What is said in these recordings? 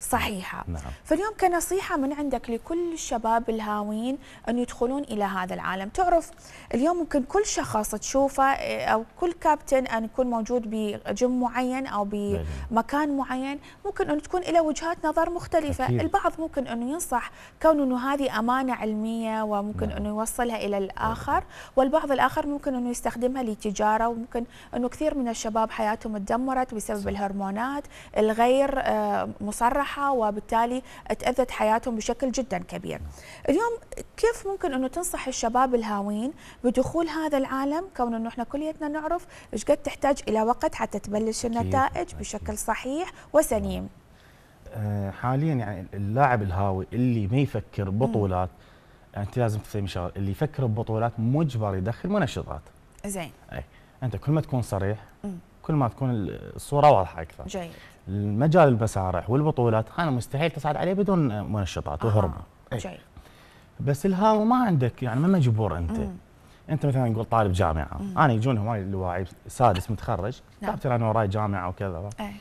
صحيحة نعم. فاليوم كنصيحة من عندك لكل الشباب الهاويين أن يدخلون إلى هذا العالم تعرف اليوم ممكن كل شخص تشوفه آه، أو كل كابتن أن يكون موجود بجم معين أو بمكان معين ممكن أن تكون إلى وجهات نظر مختلفة أكيد. البعض ممكن أنه ينصح كون أنه هذه أمانة علمية وممكن نعم. أنه يوصلها إلى الآخر والبعض الآخر ممكن أنه يستخدمها لتجارة وممكن أنه كثير من الشباب حياتهم تدمرت بسبب صح. الهرمونات الغير آه، مصرح الصحة وبالتالي تاذت حياتهم بشكل جدا كبير. اليوم كيف ممكن انه تنصح الشباب الهاويين بدخول هذا العالم كون انه احنا كليتنا نعرف ايش قد تحتاج الى وقت حتى تبلش النتائج بشكل صحيح وسليم. آه، حاليا يعني اللاعب الهاوي اللي ما يفكر بطولات انت لازم تفهم شغله اللي يفكر ببطولات مجبر يدخل منشطات زين اي انت كل ما تكون صريح كل ما تكون الصوره واضحه اكثر. جيد. المجال المسارح والبطولات انا مستحيل تصعد عليه بدون منشطات وهرمون. إيه. جيد. بس الهاو ما عندك يعني ما مجبور انت. مم. انت مثلا نقول طالب جامعه، مم. انا يجون هواي الواعي سادس متخرج، نعم. ترى انا وراي جامعه وكذا. ايه.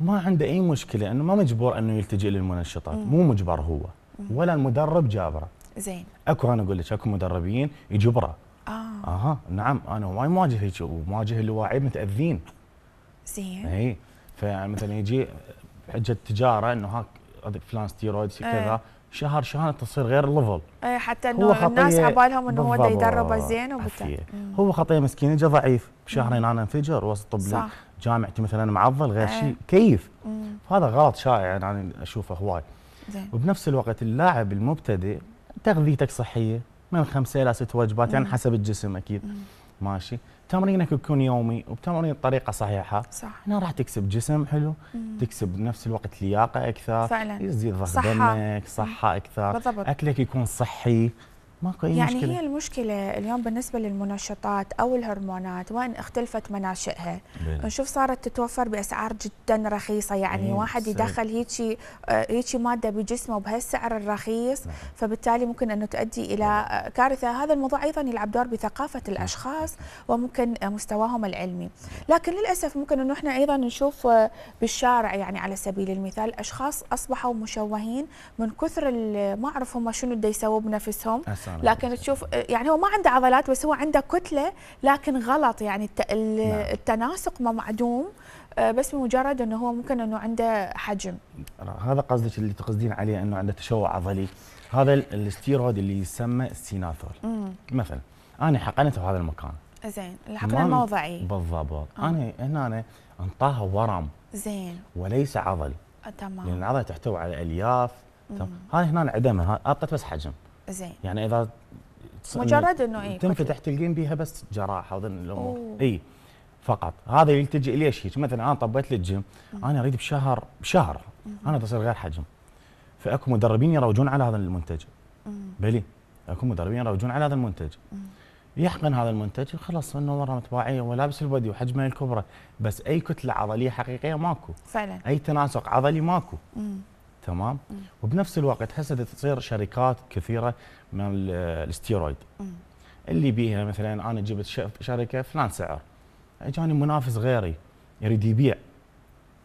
ما عنده اي مشكله انه ما مجبور انه يلتجئ للمنشطات، مم. مو مجبر هو أمم. ولا المدرب جابره. زين. اكو انا اقول لك اكو مدربين يجبره اه اها نعم انا وايد مواجه هيك ومواجه اللي واعي متاذين زين اي فمثلا يجي حجه تجاره انه هاك فلان ستيرويد كذا شهر شهر تصير غير ليفل اي حتى انه الناس عبالهم انه هو يدربه زين هو خطيه مسكين اجى ضعيف شهرين انا انفجر وسط طب جامعتي مثلا معضل غير شيء كيف هذا غلط شائع انا يعني اشوفه هواي وبنفس الوقت اللاعب المبتدئ تغذيتك صحيه من خمسة إلى ست وجبات يعني حسب الجسم أكيد ماشي تمرينك يكون يومي وبتمرين بطريقه صحيحه صح هنا راح تكسب جسم حلو مم. تكسب بنفس الوقت لياقه اكثر فعلا يزيد ضغط دمك صحه اكثر بالضبط. اكلك يكون صحي ماكو اي يعني مشكله يعني هي المشكله اليوم بالنسبه للمنشطات او الهرمونات وين اختلفت مناشئها نشوف صارت تتوفر باسعار جدا رخيصه يعني واحد يدخل هيك آه، هيك ماده بجسمه بهالسعر الرخيص نعم. فبالتالي ممكن انه تؤدي الى نعم. كارثه هذا الموضوع ايضا يلعب دور بثقافه نعم، الاشخاص وممكن مستواهم العلمي لكن للاسف ممكن انه احنا ايضا نشوف آه، بالشارع يعني على سبيل المثال اشخاص اصبحوا مشوهين من كثر ما اعرف هم شنو بده يسووا بنفسهم لكن تشوف يعني هو ما عنده عضلات بس هو عنده كتله لكن غلط يعني نعم. التناسق ما معدوم آه، بس بمجرد انه هو ممكن انه عنده حجم هذا قصدك اللي تقصدين عليه انه عنده تشوه عضلي هذا الاستيرويد اللي يسمى السيناثول مثلا انا حقنته في هذا المكان زين الحقن الموضعي بالضبط آه. انا هنا أنا انطاها ورم زين وليس عضل آه، تمام لان العضله تحتوي على الياف هاي هنا عدمها اعطت بس حجم زين يعني اذا مجرد انه اي تنفتح تلقين بيها بس جراحه وذن الامور اي فقط هذا يلتجئ ليش هيك مثلا انا طبيت للجيم انا اريد بشهر بشهر انا تصير غير حجم فاكو مدربين يروجون على هذا المنتج بلي اكو مدربين يروجون على هذا المنتج يحقن هذا المنتج خلاص انه مره متباعيه ولابس البودي وحجمه الكبرى بس اي كتله عضليه حقيقيه ماكو فعلا اي تناسق عضلي ماكو مم. تمام وبنفس الوقت هسه تصير شركات كثيره من الاستيرويد اللي بيها مثلا انا جبت شركه فلان سعر اجاني منافس غيري يريد يبيع